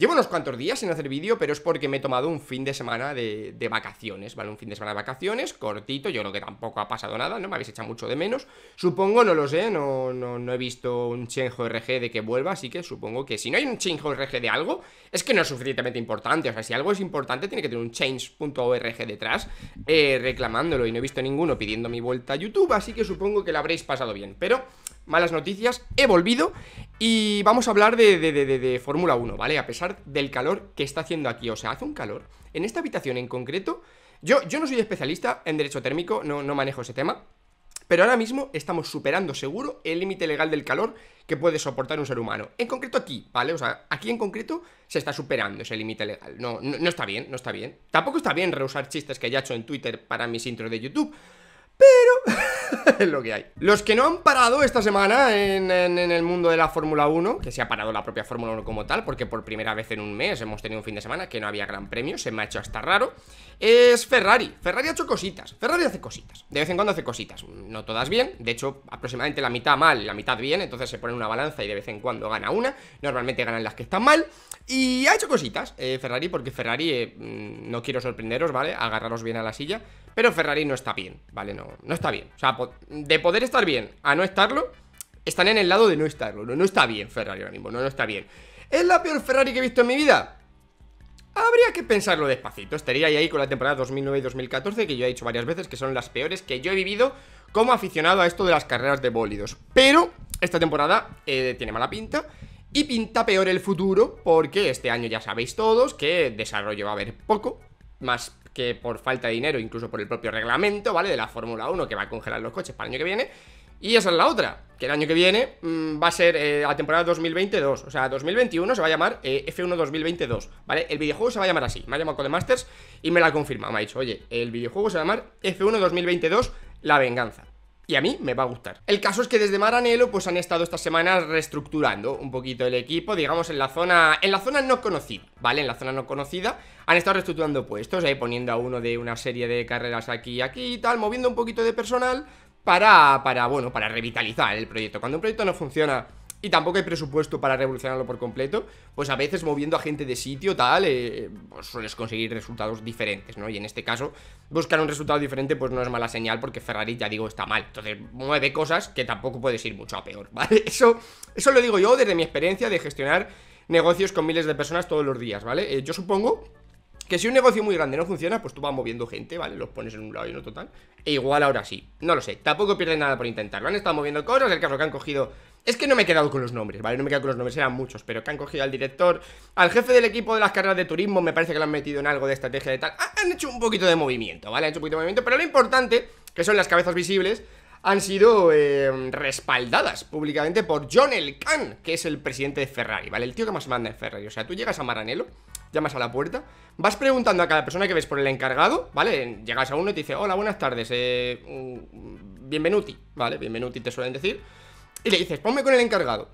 Llevo unos cuantos días sin hacer vídeo, pero es porque me he tomado un fin de semana de, vacaciones, ¿vale? Un fin de semana de vacaciones, cortito, yo creo que tampoco ha pasado nada, ¿no? Me habéis echado mucho de menos. Supongo, no lo sé, no, no, he visto un change org de que vuelva, así que supongo que si no hay un change.org de algo, es que no es suficientemente importante. O sea, si algo es importante, tiene que tener un change.org detrás eh, reclamándolo y no he visto ninguno pidiendo mi vuelta a YouTube, así que supongo que lo habréis pasado bien. Pero malas noticias, he volvido y vamos a hablar de, Fórmula 1, ¿vale? A pesar del calor que está haciendo aquí, o sea, hace un calor. En esta habitación en concreto, yo, yo no soy especialista en derecho térmico, no, no manejo ese tema, pero ahora mismo estamos superando seguro el límite legal del calor que puede soportar un ser humano. En concreto aquí, ¿vale? O sea, aquí en concreto se está superando ese límite legal. No, no, está bien, no está bien. Tampoco está bien rehusar chistes que ya he hecho en Twitter para mis intros de YouTube pero es lo que hay. Los que no han parado esta semana en, el mundo de la Fórmula 1, que se ha parado la propia Fórmula 1 como tal, porque por primera vez en un mes hemos tenido un fin de semana que no había gran premio, se me ha hecho hasta raro, es Ferrari. Ferrari ha hecho cositas, Ferrari hace cositas, de vez en cuando hace cositas, no todas bien, de hecho aproximadamente la mitad mal, y la mitad bien, entonces se pone una balanza y de vez en cuando gana una, normalmente ganan las que están mal, y ha hecho cositas eh, Ferrari, porque Ferrari, eh, mm, no quiero sorprenderos, ¿vale? Agarraros bien a la silla, pero Ferrari no está bien, ¿vale? No, no está bien. O sea, de poder estar bien a no estarlo, están en el lado de no estarlo. No, está bien Ferrari ahora mismo, no, no está bien. ¿Es la peor Ferrari que he visto en mi vida? Habría que pensarlo despacito. Estaría ahí con la temporada 2009 y 2014, que yo he dicho varias veces que son las peores que yo he vivido como aficionado a esto de las carreras de bólidos. Pero esta temporada eh, tiene mala pinta. Y pinta peor el futuro porque este año ya sabéis todos que desarrollo va a haber poco, más que por falta de dinero, incluso por el propio reglamento, ¿vale? De la Fórmula 1 que va a congelar los coches para el año que viene. Y esa es la otra, que el año que viene mm, va a ser eh, la temporada 2022, o sea, 2021 se va a llamar eh, F1 2022, ¿vale? El videojuego se va a llamar así, me ha llamado Codemasters y me la confirma, me ha dicho, oye, el videojuego se va a llamar F1 2022 La Venganza y a mí me va a gustar. El caso es que desde Maranelo pues han estado estas semanas reestructurando un poquito el equipo, digamos en la zona en la zona no conocida, ¿vale? En la zona no conocida han estado reestructurando puestos, ahí ¿eh? poniendo a uno de una serie de carreras aquí y aquí y tal, moviendo un poquito de personal para para bueno, para revitalizar el proyecto. Cuando un proyecto no funciona y tampoco hay presupuesto para revolucionarlo por completo, pues a veces moviendo a gente de sitio, tal, eh, pues sueles conseguir resultados diferentes, ¿no? Y en este caso, buscar un resultado diferente, pues no es mala señal, porque Ferrari, ya digo, está mal. Entonces, mueve cosas que tampoco puedes ir mucho a peor, ¿vale? Eso, eso lo digo yo desde mi experiencia de gestionar negocios con miles de personas todos los días, ¿vale? Eh, yo supongo que si un negocio muy grande no funciona, pues tú vas moviendo gente, ¿vale? Los pones en un lado y en otro tal. E igual ahora sí. No lo sé. Tampoco pierden nada por intentarlo. Han estado moviendo cosas. El caso que han cogido es que no me he quedado con los nombres, ¿vale? No me he quedado con los nombres, eran muchos, pero que han cogido al director, al jefe del equipo de las carreras de turismo, me parece que lo han metido en algo de estrategia de tal. Han hecho un poquito de movimiento, ¿vale? Han hecho un poquito de movimiento, pero lo importante, que son las cabezas visibles, han sido eh, respaldadas públicamente por John El Khan, que es el presidente de Ferrari, ¿vale? El tío que más manda en Ferrari. O sea, tú llegas a Maranello, llamas a la puerta, vas preguntando a cada persona que ves por el encargado, ¿vale? Llegas a uno y te dice, hola, buenas tardes, eh, mm, bienvenuti, ¿vale? Bienvenuti te suelen decir y le dices, ponme con el encargado.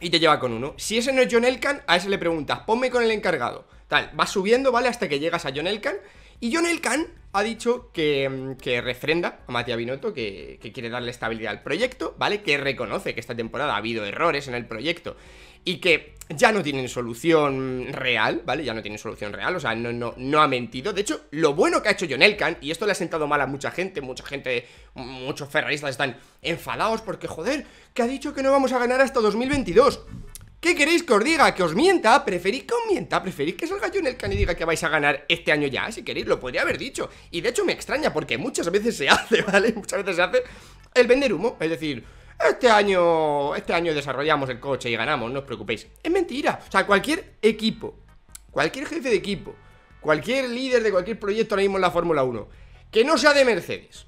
Y te lleva con uno. Si ese no es John Elkan, a ese le preguntas, ponme con el encargado. Tal, vas subiendo, ¿vale? Hasta que llegas a John Elkan. Y John Elkan ha dicho que, mm, que refrenda a Matías Binotto, que, que quiere darle estabilidad al proyecto, ¿vale? Que reconoce que esta temporada ha habido errores en el proyecto y que ya no tienen solución real, ¿vale? Ya no tienen solución real, o sea, no, no, no ha mentido. De hecho, lo bueno que ha hecho John Elkan, y esto le ha sentado mal a mucha gente, mucha gente, muchos ferraristas están enfadados porque, joder, que ha dicho que no vamos a ganar hasta 2022. ¿Qué queréis que os diga? ¿Que os mienta? ¿Preferís que os mienta? ¿Preferís que salga John Elkan y diga que vais a ganar este año ya? Si queréis, lo podría haber dicho. Y de hecho me extraña porque muchas veces se hace, ¿vale? Muchas veces se hace el vender humo. Es decir, este año, este año desarrollamos el coche y ganamos, no os preocupéis. Es mentira. O sea, cualquier equipo, cualquier jefe de equipo, cualquier líder de cualquier proyecto ahora mismo en la Fórmula 1, que no sea de Mercedes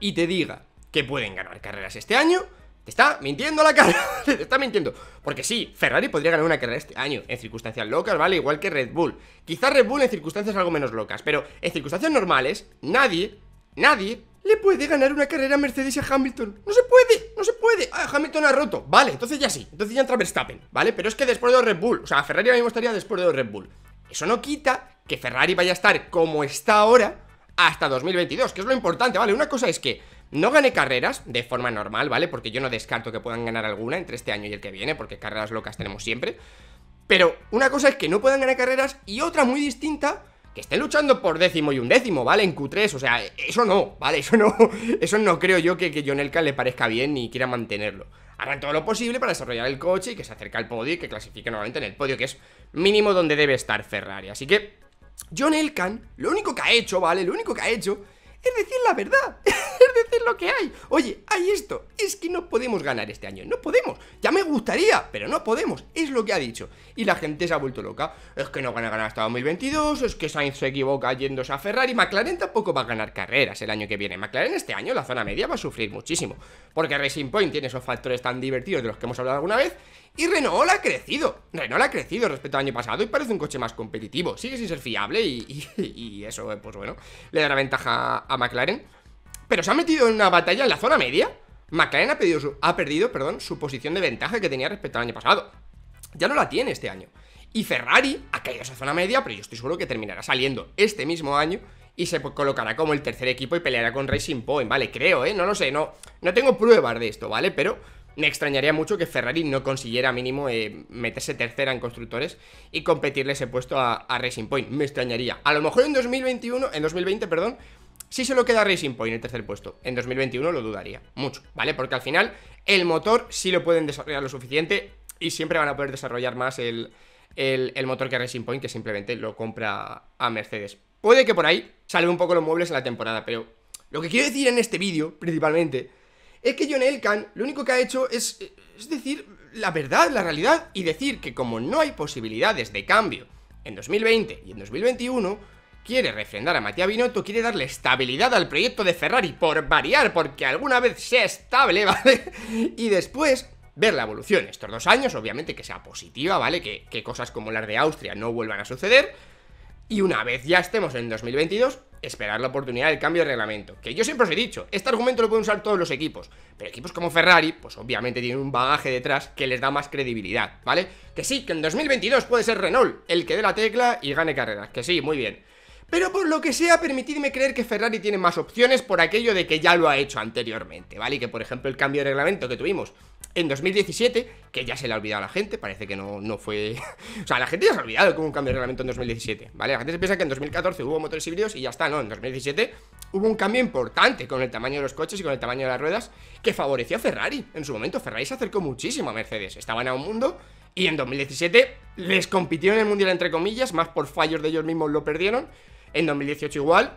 y te diga que pueden ganar carreras este año, te está mintiendo la cara, te está mintiendo. Porque sí, Ferrari podría ganar una carrera este año, en circunstancias locas, ¿vale? Igual que Red Bull. Quizás Red Bull en circunstancias algo menos locas, pero en circunstancias normales, nadie, nadie le puede ganar una carrera a Mercedes a Hamilton. No se puede, no se puede. Ah, Hamilton ha roto. Vale, entonces ya sí. Entonces ya entra Verstappen, ¿vale? Pero es que después de Red Bull, o sea, Ferrari mí me gustaría después de Red Bull. Eso no quita que Ferrari vaya a estar como está ahora hasta 2022, que es lo importante, ¿vale? Una cosa es que no gane carreras de forma normal, ¿vale? Porque yo no descarto que puedan ganar alguna entre este año y el que viene, porque carreras locas tenemos siempre. Pero una cosa es que no puedan ganar carreras y otra muy distinta que esté luchando por décimo y un décimo, ¿vale? En Q3, o sea, eso no, ¿vale? Eso no, eso no creo yo que, John Elkan le parezca bien ni quiera mantenerlo. Harán todo lo posible para desarrollar el coche y que se acerque al podio y que clasifique nuevamente en el podio, que es mínimo donde debe estar Ferrari. Así que John Elkan, lo único que ha hecho, ¿vale? Lo único que ha hecho es decir la verdad. decir lo que hay. Oye, hay esto. Es que no podemos ganar este año. No podemos. Ya me gustaría, pero no podemos. Es lo que ha dicho. Y la gente se ha vuelto loca. Es que no van a ganar hasta 2022. Es que Sainz se equivoca yéndose a Ferrari. McLaren tampoco va a ganar carreras el año que viene. McLaren este año, la zona media, va a sufrir muchísimo. Porque Racing Point tiene esos factores tan divertidos de los que hemos hablado alguna vez. Y Renault ha crecido. Renault ha crecido respecto al año pasado y parece un coche más competitivo. Sigue sin ser fiable y, eso, pues bueno, le da ventaja a McLaren pero se ha metido en una batalla en la zona media. McLaren ha, perdido perdón, su posición de ventaja que tenía respecto al año pasado. Ya no la tiene este año. Y Ferrari ha caído a esa zona media, pero yo estoy seguro que terminará saliendo este mismo año y se colocará como el tercer equipo y peleará con Racing Point, ¿vale? Creo, ¿eh? No lo sé, no, no tengo pruebas de esto, ¿vale? Pero me extrañaría mucho que Ferrari no consiguiera mínimo eh, meterse tercera en constructores y competirle ese puesto a, a, Racing Point. Me extrañaría. A lo mejor en 2021, en 2020, perdón, si lo queda Racing Point en el tercer puesto, en 2021 lo dudaría mucho, ¿vale? Porque al final el motor sí lo pueden desarrollar lo suficiente y siempre van a poder desarrollar más el, motor que Racing Point, que simplemente lo compra a Mercedes. Puede que por ahí salga un poco los muebles en la temporada, pero lo que quiero decir en este vídeo, principalmente, es que John Elkan lo único que ha hecho es, es decir la verdad, la realidad, y decir que como no hay posibilidades de cambio en 2020 y en 2021, quiere refrendar a Matías Binotto, quiere darle estabilidad al proyecto de Ferrari por variar, porque alguna vez sea estable, ¿vale? Y después ver la evolución estos dos años, obviamente que sea positiva, ¿vale? Que, que cosas como las de Austria no vuelvan a suceder. Y una vez ya estemos en 2022, esperar la oportunidad del cambio de reglamento. Que yo siempre os he dicho, este argumento lo pueden usar todos los equipos, pero equipos como Ferrari, pues obviamente tienen un bagaje detrás que les da más credibilidad, ¿vale? Que sí, que en 2022 puede ser Renault el que dé la tecla y gane carreras, que sí, muy bien. Pero por lo que sea, permitidme creer que Ferrari tiene más opciones por aquello de que ya lo ha hecho anteriormente, ¿vale? Y que por ejemplo el cambio de reglamento que tuvimos en 2017, que ya se le ha olvidado a la gente, parece que no, no fue... o sea, la gente ya se ha olvidado de cómo un cambio de reglamento en 2017, ¿vale? La gente se piensa que en 2014 hubo motores híbridos y ya está, ¿no? En 2017 hubo un cambio importante con el tamaño de los coches y con el tamaño de las ruedas que favoreció a Ferrari. En su momento Ferrari se acercó muchísimo a Mercedes, estaban a un mundo y en 2017 les compitieron en el Mundial entre comillas, más por fallos de ellos mismos lo perdieron en 2018 igual,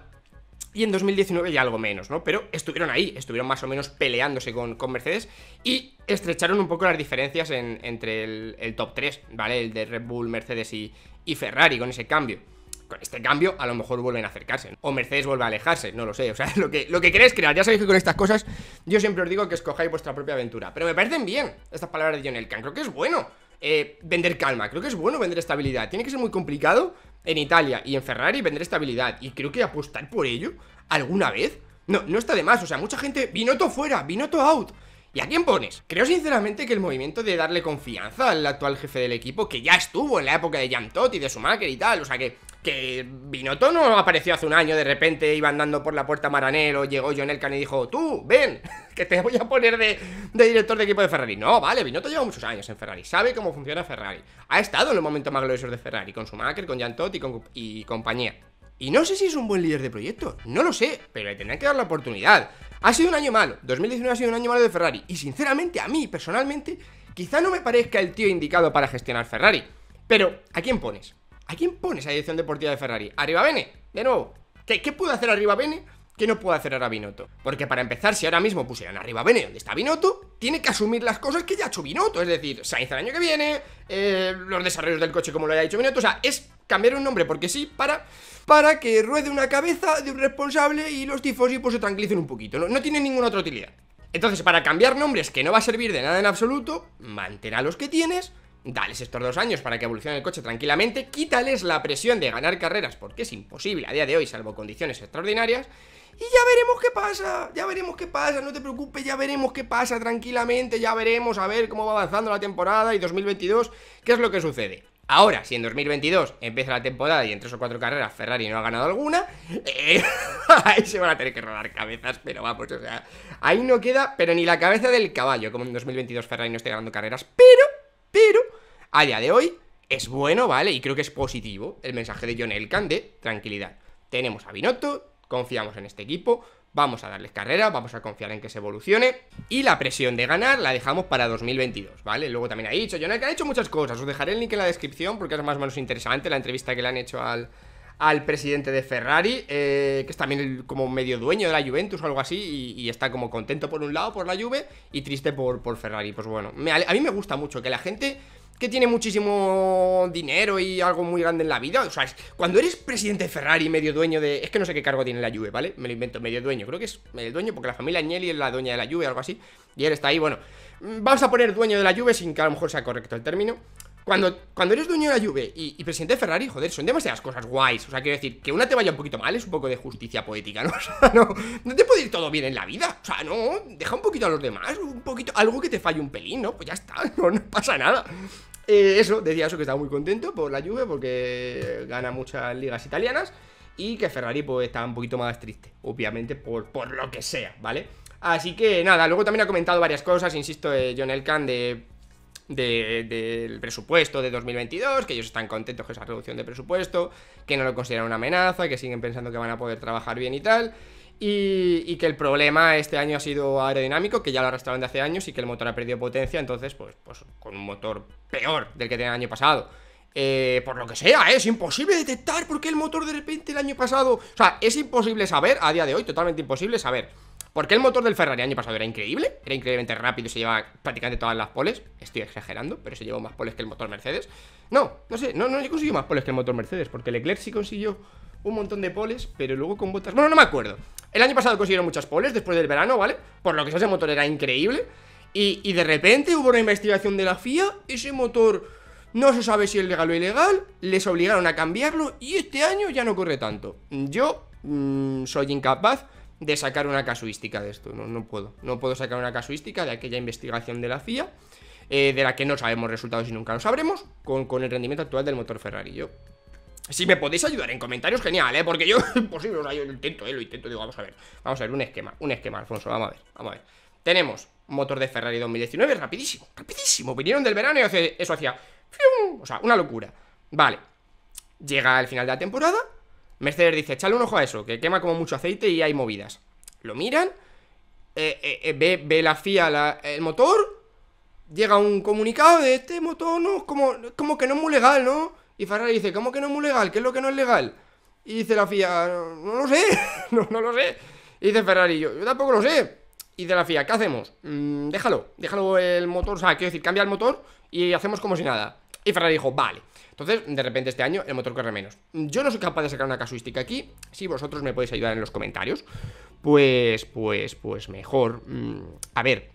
y en 2019 ya algo menos, ¿no? Pero estuvieron ahí, estuvieron más o menos peleándose con, con Mercedes y estrecharon un poco las diferencias en, entre el, top 3, ¿vale? El de Red Bull, Mercedes y, Ferrari con ese cambio. Con este cambio a lo mejor vuelven a acercarse. O Mercedes vuelve a alejarse, no lo sé. O sea, lo que, lo que queréis crear, ya sabéis que con estas cosas yo siempre os digo que escojáis vuestra propia aventura. Pero me parecen bien estas palabras de John Elkan, creo que es bueno. Eh, vender calma, creo que es bueno vender estabilidad. Tiene que ser muy complicado, en Italia y en Ferrari vender estabilidad. Y creo que apostar por ello alguna vez no, no está de más. O sea, mucha gente, todo fuera, todo out. ¿Y a quién pones? Creo sinceramente que el movimiento de darle confianza al actual jefe del equipo, que ya estuvo en la época de Jan y de Schumacher y tal, o sea que que Binotto no apareció hace un año, de repente iba andando por la puerta Maranello, llegó John can y dijo, tú, ven, que te voy a poner de, director de equipo de Ferrari. No, vale, Binotto lleva muchos años en Ferrari, sabe cómo funciona Ferrari. Ha estado en los momentos más gloriosos de Ferrari, con su Schumacher, con Jan Todt y, compañía. Y no sé si es un buen líder de proyecto, no lo sé, pero le tendrán que dar la oportunidad. Ha sido un año malo, 2019 ha sido un año malo de Ferrari, y sinceramente a mí, personalmente, quizá no me parezca el tío indicado para gestionar Ferrari. Pero, ¿a quién pones? ¿A quién pone esa dirección deportiva de Ferrari? Arriba Bene, de nuevo. ¿Qué, puede hacer arriba Bene? ¿Qué no puede hacer ahora Binotto? Porque para empezar, si ahora mismo pusieran arriba Bene donde está Binotto, tiene que asumir las cosas que ya ha hecho Binotto. Es decir, Sainz el año que viene, eh, los desarrollos del coche como lo haya hecho Binotto. O sea, es cambiar un nombre porque sí para, para que ruede una cabeza de un responsable y los tifosi pues se tranquilicen un poquito. No, no tiene ninguna otra utilidad. Entonces, para cambiar nombres que no va a servir de nada en absoluto, mantén a los que tienes, dales estos dos años para que evolucione el coche tranquilamente, quítales la presión de ganar carreras, porque es imposible a día de hoy, salvo condiciones extraordinarias, y ya veremos qué pasa, ya veremos qué pasa, no te preocupes, ya veremos qué pasa tranquilamente, ya veremos a ver cómo va avanzando la temporada y 2022, qué es lo que sucede. Ahora, si en 2022 empieza la temporada y en tres o cuatro carreras Ferrari no ha ganado alguna, eh, ahí se van a tener que rodar cabezas, pero vamos, o sea, ahí no queda, pero ni la cabeza del caballo, como en 2022 Ferrari no esté ganando carreras, pero pero a día de hoy es bueno, ¿vale? Y creo que es positivo el mensaje de John Elkan de tranquilidad. Tenemos a Binotto, confiamos en este equipo, vamos a darles carrera, vamos a confiar en que se evolucione y la presión de ganar la dejamos para 2022, ¿vale? Luego también ha dicho, Jonel Elkan ha hecho muchas cosas, os dejaré el link en la descripción porque es más o menos interesante la entrevista que le han hecho al al presidente de Ferrari, eh, que es también como medio dueño de la Juventus o algo así, y, está como contento por un lado por la Juve y triste por, por Ferrari. Pues bueno, a mí me gusta mucho que la gente que tiene muchísimo dinero y algo muy grande en la vida. O sea, cuando eres presidente de Ferrari, medio dueño de. Es que no sé qué cargo tiene la Juve, ¿vale? Me lo invento, medio dueño. Creo que es medio dueño porque la familia Agnelli es la dueña de la Juve, algo así. Y él está ahí, bueno. Mm, vamos a poner dueño de la Juve sin que a lo mejor sea correcto el término. Cuando, eres dueño de la Juve y, presidente de Ferrari, joder, son demasiadas cosas guays. O sea, quiero decir, que una te vaya un poquito mal es un poco de justicia poética, ¿no? O sea, no, no te puede ir todo bien en la vida. O sea, no, deja un poquito a los demás, un poquito, algo que te falle un pelín, ¿no? Pues ya está, no, pasa nada. Eh, eso, decía eso que estaba muy contento por la Juve porque gana muchas ligas italianas y que Ferrari pues estaba un poquito más triste, obviamente por, por lo que sea, ¿vale? Así que nada, luego también ha comentado varias cosas, insisto, eh, John Elkan de del presupuesto de 2022, que ellos están contentos con esa reducción de presupuesto, que no lo consideran una amenaza, que siguen pensando que van a poder trabajar bien y tal. Y, que el problema este año ha sido aerodinámico, que ya lo arrastraban de hace años y que el motor ha perdido potencia, entonces pues, pues con un motor peor del que tenía el año pasado. Eh, por lo que sea, ¿eh? es imposible detectar por qué el motor de repente el año pasado... O sea, es imposible saber, a día de hoy, totalmente imposible saber porque el motor del Ferrari año pasado era increíble, era increíblemente rápido y se llevaba prácticamente todas las poles. Estoy exagerando, pero se llevó más poles que el motor Mercedes. No, no sé, no, no he conseguido más poles que el motor Mercedes, porque Leclerc sí consiguió un montón de poles, pero luego con botas. Bueno, no me acuerdo. El año pasado consiguieron muchas poles después del verano, ¿vale? Por lo que ese motor era increíble. Y, de repente hubo una investigación de la FIA, ese motor. No se sabe si es legal o ilegal, les obligaron a cambiarlo y este año ya no corre tanto. Yo mm, soy incapaz de sacar una casuística de esto. No, puedo. No puedo sacar una casuística de aquella investigación de la CIA, eh, de la que no sabemos resultados y nunca lo sabremos, con, el rendimiento actual del motor Ferrari. Yo si me podéis ayudar en comentarios, genial, ¿eh? Porque yo, imposible, lo intento, ¿eh? Lo intento, digo, vamos a ver, vamos a ver, un esquema, un esquema, Alfonso, vamos a ver, vamos a ver. Tenemos motor de Ferrari 2019, rapidísimo, rapidísimo, vinieron del verano y eso hacía, o sea, una locura. Vale, llega el final de la temporada, Mercedes dice, échale un ojo a eso, que quema como mucho aceite y hay movidas. Lo miran, eh, eh, eh, ve, la FIA el motor, llega un comunicado de este motor, no, como, como que no es muy legal, ¿no? Y Ferrari dice, ¿cómo que no es muy legal? ¿Qué es lo que no es legal? Y dice la FIA, no, lo sé, no, lo sé. Y dice Ferrari, yo, tampoco lo sé. Y dice la FIA, ¿qué hacemos? Mm, déjalo, déjalo el motor, o sea, quiero decir, cambia el motor y hacemos como si nada. Y Ferrari dijo, vale. Entonces, de repente este año el motor corre menos. Yo no soy capaz de sacar una casuística aquí. Si vosotros me podéis ayudar en los comentarios, pues, pues, pues mejor. Mm, a ver,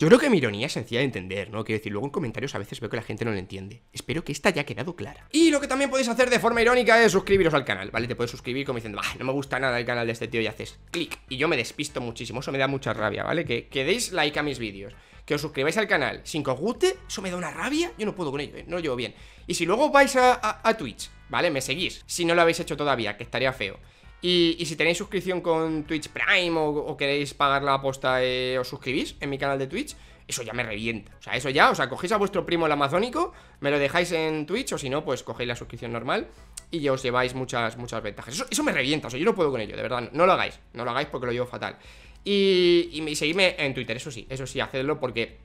yo creo que mi ironía es sencilla de entender, ¿no? Quiero decir, luego en comentarios a veces veo que la gente no lo entiende. Espero que esta haya quedado clara. Y lo que también podéis hacer de forma irónica es suscribiros al canal, ¿vale? Te puedes suscribir como diciendo, no me gusta nada el canal de este tío y haces clic. Y yo me despisto muchísimo, eso me da mucha rabia, ¿vale? Que, deis like a mis vídeos que os suscribáis al canal sin que os guste, eso me da una rabia, yo no puedo con ello, ¿eh? no lo llevo bien. Y si luego vais a Twitch, ¿vale? Me seguís, si no lo habéis hecho todavía, que estaría feo. Y, si tenéis suscripción con Twitch Prime o, queréis pagar la aposta, os suscribís en mi canal de Twitch. Eso ya me revienta. O sea, eso ya, o sea, cogéis a vuestro primo el amazónico, me lo dejáis en Twitch, o si no, pues cogéis la suscripción normal y ya os lleváis muchas, muchas ventajas. Eso, eso me revienta, o sea, yo no puedo con ello, de verdad. No, lo hagáis, no lo hagáis porque lo llevo fatal. Y, y, seguidme en Twitter, eso sí, eso sí, hacedlo porque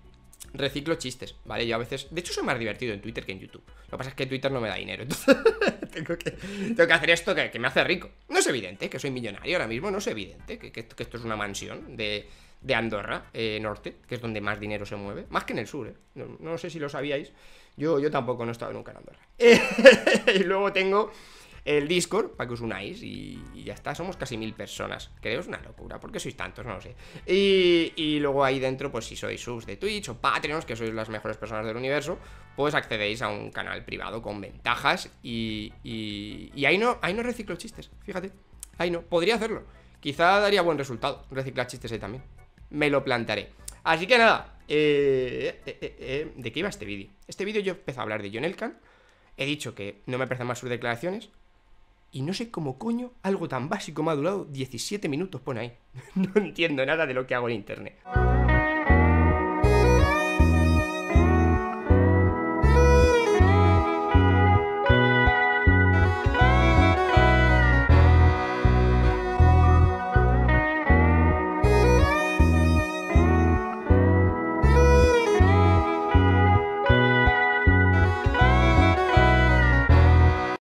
reciclo chistes, ¿vale? Yo a veces, de hecho soy más divertido en Twitter que en YouTube. Lo que pasa es que Twitter no me da dinero, tengo, que, hacer esto que, me hace rico. No es evidente que soy millonario ahora mismo, no es evidente que, esto, es una mansión de, Andorra eh, Norte, que es donde más dinero se mueve, más que en el sur, ¿eh? No, sé si lo sabíais, yo, yo tampoco no he estado nunca en Andorra. y luego tengo el Discord para que os unáis y, ya está. Somos casi mil personas. Creo es una locura, porque sois tantos, no lo sé. Y, luego ahí dentro, pues si sois subs de Twitch o Patreons, que sois las mejores personas del universo, pues accedéis a un canal privado con ventajas y, ahí, no, no reciclo chistes, fíjate. Ahí no, podría hacerlo. Quizá daría buen resultado reciclar chistes ahí también. Me lo plantaré. Así que nada, eh, eh, eh, ¿de qué iba este vídeo? Este vídeo yo empecé a hablar de John Elkan. He dicho que no me parecen más sus declaraciones, y no sé cómo coño algo tan básico me ha durado 17 minutos, pone ahí. no entiendo nada de lo que hago en internet.